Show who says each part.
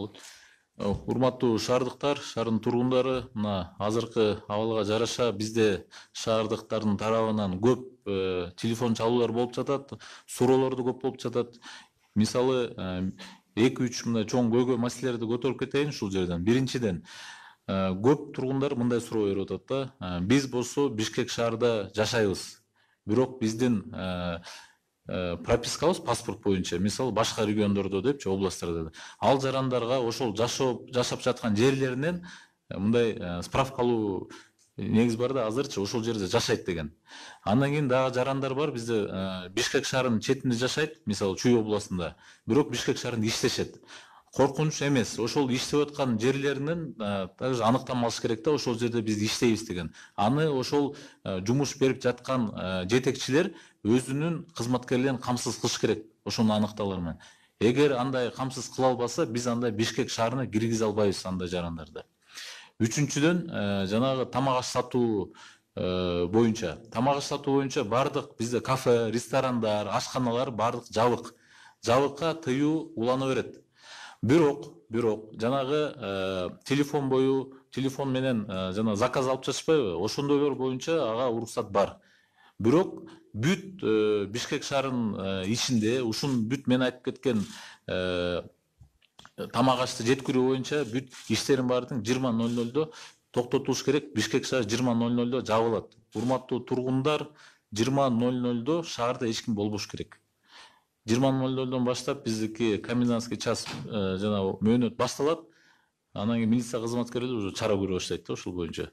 Speaker 1: болады урматтуу шаардыктар шаардын тургундары мына азыркы абалга жараша бізде шаардыктардын тарабынан көп э, телефон чалуулар болуп жатат суроолор да көп болуп жатат мисалы э, эки үч мындай чоң көйгөй маселелерди көтөрүп кетейин ушул жерден биринчиден э, көп тургундар мындай суроо берип атат да биз болсо бишкек шаарында жашайбыз бирок биздин ә, э, пропискабыз паспорт боюнча мисалы башка региондордо депчи областтарда ал жарандарга ошол жашоо жашап жаткан жерлеринен э, мындай э, справка алуу негиз бар да азырчы ошол жерде жашайт деген андан кийин дагы жарандар бар бизде бишкек шаарынын четинде жашайт мисалы чүй областында бирок бишкек шаарында иштешет қорқыныш емес ошол иштеп аткан жерлеринен даже аныктама алыш керек да ошол жерде биз иштейбиз деген аны ошол жумуш берип жаткан жетекчилер өзүнүн кызматкерлерин камсыз кылыш керек ошону аныктаалар менен эгер андай камсыз кыла албаса биз анда бишкек шаарына киргизе албайбыз андай жарандарды үчүнчүдөн жанагы тамак аш сатуу боюнча тамак аш сатуу боюнча баардык бизде кафе ресторандар ашканалар баардык жабык жабыкка тыюу улана берет бирок бирок жанагы э, телефон бою телефон менен э, жана заказ алып жатышпайбы ошондойлор боюнча ага уруксат бар бирок бүт э, бишкек шаарынын ичинде ушун бүт мен айтып кеткен тамак ашты жеткирүү боюнча бүт иштердин баардыгын жыйырма ноль нолдо токтотулуш керек бишкек шаары жыйырма ноль нолдо жабылат урматтуу тургундар жыйырма ноль нолдо шаарда эч ким болбош керек жыйырма нөл бастап, баштап биздики комендантский час жанагы мөөнөт башталат анан кийин милиция кызматкерлери уже чара көрө баштайт да ушул боюнча